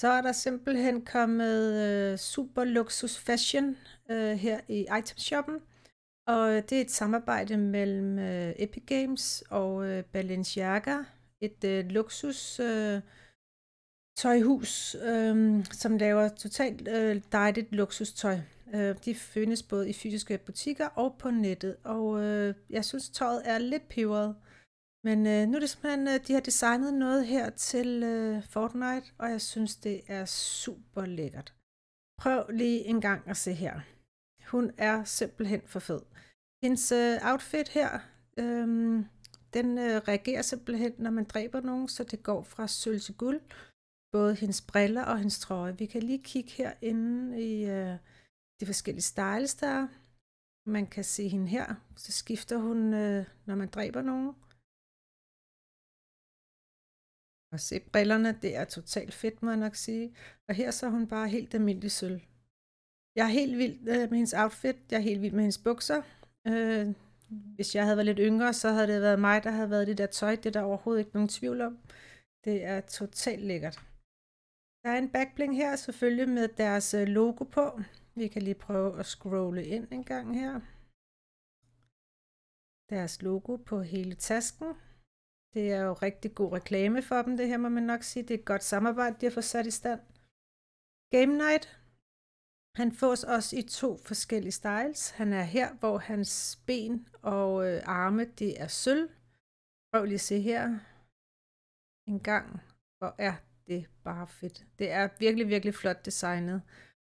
Så er der simpelthen kommet øh, super luksus fashion øh, her i itemshoppen. Og øh, det er et samarbejde mellem øh, Epic Games og øh, Balenciaga, et øh, luksus øh, tøjhus, øh, som laver totalt øh, dejligt luksustøj. Øh, de findes både i fysiske butikker og på nettet, og øh, jeg synes tøjet er lidt peberet. Men øh, nu er det simpelthen, øh, de har designet noget her til øh, Fortnite, og jeg synes, det er super lækkert. Prøv lige en gang at se her. Hun er simpelthen for fed. Hendes øh, outfit her, øh, den øh, reagerer simpelthen, når man dræber nogen, så det går fra sølv til guld. Både hendes briller og hendes trøje. Vi kan lige kigge herinde i øh, de forskellige styles, der Man kan se hende her. Så skifter hun, øh, når man dræber nogen. Og se brillerne, det er totalt fedt, må jeg nok sige. Og her så hun bare helt almindelig sølv. Jeg er helt vild øh, med hendes outfit, jeg er helt vild med hendes bukser. Øh, hvis jeg havde været lidt yngre, så havde det været mig, der havde været det der tøj. Det er der overhovedet ikke nogen tvivl om. Det er totalt lækkert. Der er en backbling her, selvfølgelig med deres øh, logo på. Vi kan lige prøve at scrolle ind en gang her. Deres logo på hele tasken. Det er jo rigtig god reklame for dem, det her må man nok sige. Det er et godt samarbejde, de har fået sat i stand. Game Night. Han fås også i to forskellige styles. Han er her, hvor hans ben og øh, arme, det er sølv. Prøv lige at se her en gang. Hvor er det bare fedt. Det er virkelig, virkelig flot designet.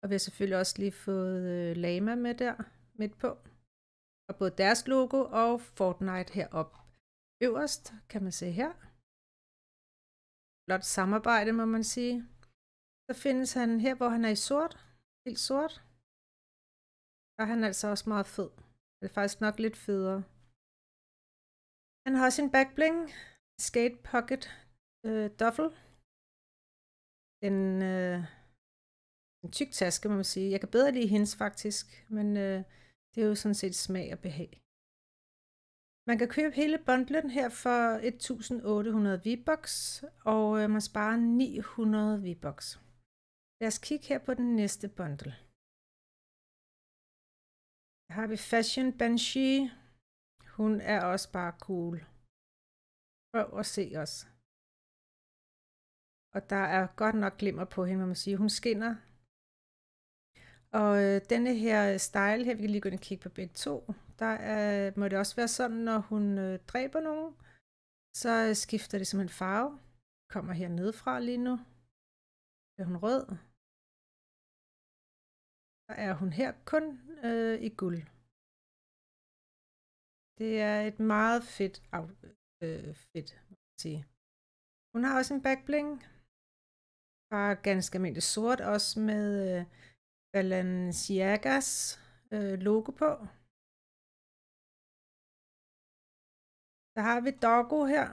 Og vi har selvfølgelig også lige fået øh, Lama med der midt på. Og både deres logo og Fortnite heroppe øverst, kan man se her. Blot samarbejde, må man sige. Så findes han her, hvor han er i sort, helt sort. Og han er altså også meget fed. Det er faktisk nok lidt federe. Han har også en backbling, skate pocket øh, duffel. En, øh, en tyk taske, må man sige. Jeg kan bedre lide hendes faktisk, men øh, det er jo sådan set smag og behag. Man kan købe hele bundlen her for 1800 V-Bucks, og øh, man sparer 900 V-Bucks. Lad os kigge her på den næste bundle. Her har vi Fashion Banshee. Hun er også bare cool. Prøv at se os. Og der er godt nok glimmer på hende, må man sige. Hun skinner. Og øh, denne her style her, vi kan lige gå ind og kigge på begge to der er, må det også være sådan, når hun øh, dræber nogen, så øh, skifter det en farve. Kommer her fra lige nu. Er hun rød? Så er hun her kun øh, i guld. Det er et meget fedt, af, øh, fedt må jeg sige. Hun har også en backbling fra ganske almindelig sort, også med øh, Balenciagas øh, logo på. Der har vi Doggo her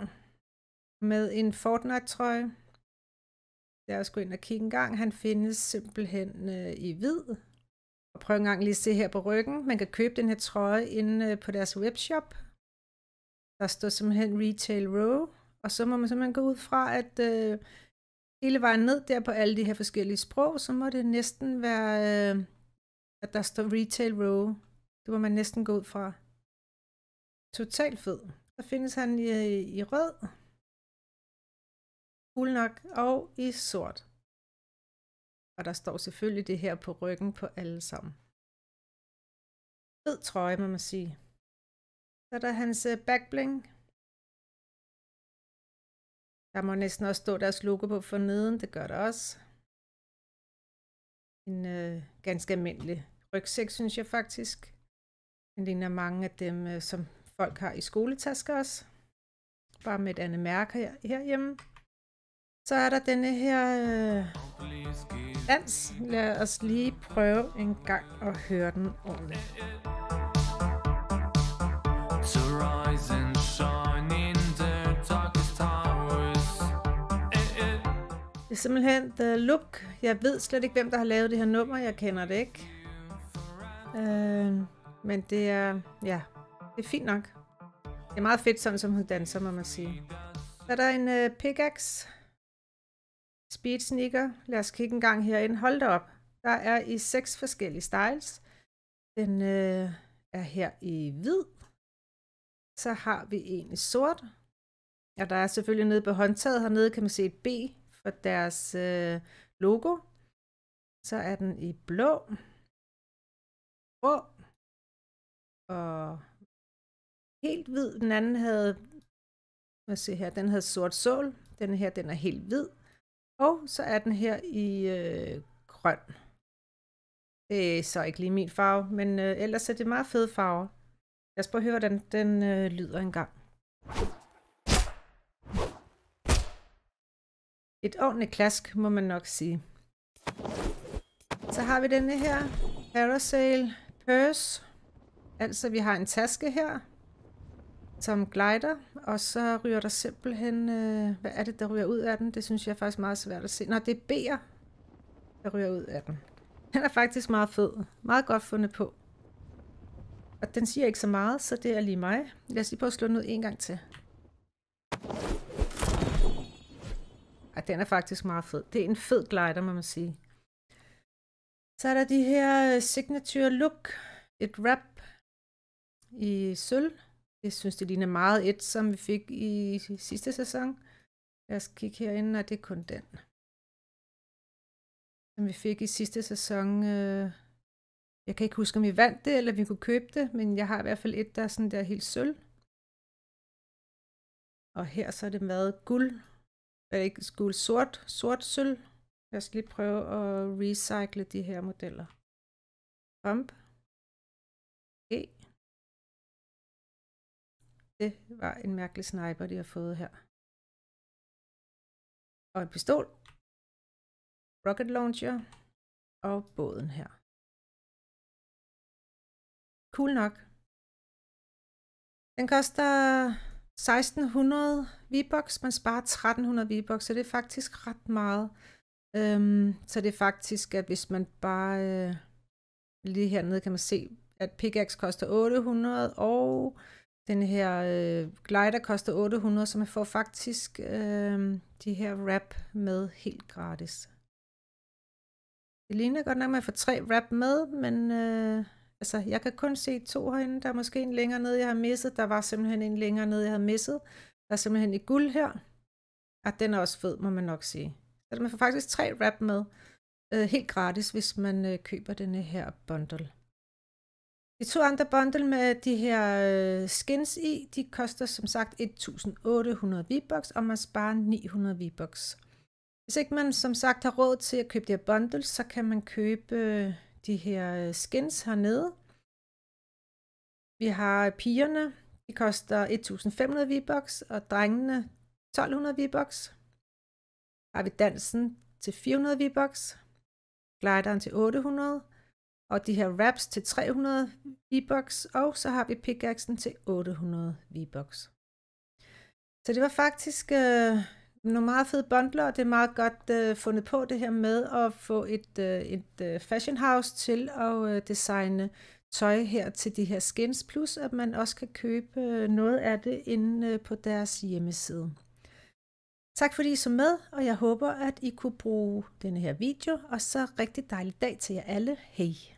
med en Fortnite-trøje. Der skal ind og kigge en gang. Han findes simpelthen øh, i hvid. Og prøv gang lige at se her på ryggen. Man kan købe den her trøje inde øh, på deres webshop. Der står simpelthen Retail Row. Og så må man simpelthen gå ud fra, at øh, hele vejen ned der på alle de her forskellige sprog, så må det næsten være, øh, at der står Retail Row. Det må man næsten gå ud fra. Totalt fed. Så findes han i, i rød, cool nok, og i sort. Og der står selvfølgelig det her på ryggen på alle sammen. Fed trøje, må man sige. Så er der hans øh, backbling. Der må næsten også stå deres logo på for neden. det gør der også. En øh, ganske almindelig rygsæk, synes jeg faktisk. Den ligner mange af dem, øh, som folk har i skoletasker også. Bare med et andet mærke herhjemme. Så er der denne her øh, dans. Lad os lige prøve en gang at høre den ordentligt. Det er simpelthen The Look. Jeg ved slet ikke, hvem der har lavet det her nummer. Jeg kender det ikke. Øh, men det er... Ja, det er fint nok. Det er meget fedt, sådan som hun danser, må man sige. Så er der en uh, pickaxe. Speed sneaker. Lad os kigge en gang herind. Hold da op. Der er i seks forskellige styles. Den uh, er her i hvid. Så har vi en i sort. Ja, der er selvfølgelig nede på håndtaget hernede, kan man se et B for deres øh, logo. Så er den i blå, grå og helt hvid, den anden havde, hvad se her, den havde sort sål, den her den er helt hvid, og så er den her i øh, grøn. Det er så ikke lige min farve, men øh, ellers er det meget fede farver. Lad os prøve at høre, hvordan den øh, lyder engang. Et ordentligt klask, må man nok sige. Så har vi denne her Parasail Purse. Altså, vi har en taske her som glider, og så ryger der simpelthen, øh, hvad er det, der ryger ud af den? Det synes jeg er faktisk meget svært at se. Nå, det er B'er, der ryger ud af den. Den er faktisk meget fed. Meget godt fundet på. Og den siger ikke så meget, så det er lige mig. Lad os lige prøve at slå den ud en gang til. Ej, den er faktisk meget fed. Det er en fed glider, må man sige. Så er der de her øh, Signature Look. Et wrap i sølv jeg synes, det ligner meget et, som vi fik i sidste sæson. Lad os kigge herinde, og det er kun den. Som vi fik i sidste sæson. Øh... Jeg kan ikke huske, om vi vandt det, eller vi kunne købe det, men jeg har i hvert fald et, der er sådan der helt sølv. Og her så er det meget guld. Eller ikke guld, sort, sort sølv. Jeg skal lige prøve at recycle de her modeller. Bump. Okay. E. Det var en mærkelig sniper, de har fået her. Og en pistol. Rocket launcher. Og båden her. Cool nok. Den koster 1600 V-Bucks. Man sparer 1300 V-Bucks, så det er faktisk ret meget. Øhm, så det er faktisk, at hvis man bare... Øh, lige hernede kan man se, at pickaxe koster 800, og den her øh, glider koster 800, så man får faktisk øh, de her wrap med helt gratis. Det ligner godt nok, at man får tre wrap med, men øh, altså, jeg kan kun se to herinde. Der er måske en længere nede, jeg har misset. Der var simpelthen en længere nede, jeg havde misset. Der er simpelthen i guld her. Og den er også fed, må man nok sige. Så man får faktisk tre wrap med, øh, helt gratis, hvis man øh, køber denne her bundle. De to andre bundle med de her øh, skins i, de koster som sagt 1800 V-Bucks, og man sparer 900 V-Bucks. Hvis ikke man som sagt har råd til at købe de her bundles, så kan man købe øh, de her øh, skins hernede. Vi har pigerne, de koster 1500 V-Bucks, og drengene 1200 V-Bucks. Har vi dansen til 400 V-Bucks, glideren til 800 og de her wraps til 300 V-Bucks, og så har vi pickaxen til 800 V-Bucks. Så det var faktisk øh, nogle meget fede bundler, og det er meget godt øh, fundet på det her med at få et, øh, et øh, fashion house til at øh, designe tøj her til de her skins, plus at man også kan købe øh, noget af det inde øh, på deres hjemmeside. Tak fordi I så med, og jeg håber, at I kunne bruge denne her video, og så rigtig dejlig dag til jer alle. Hej!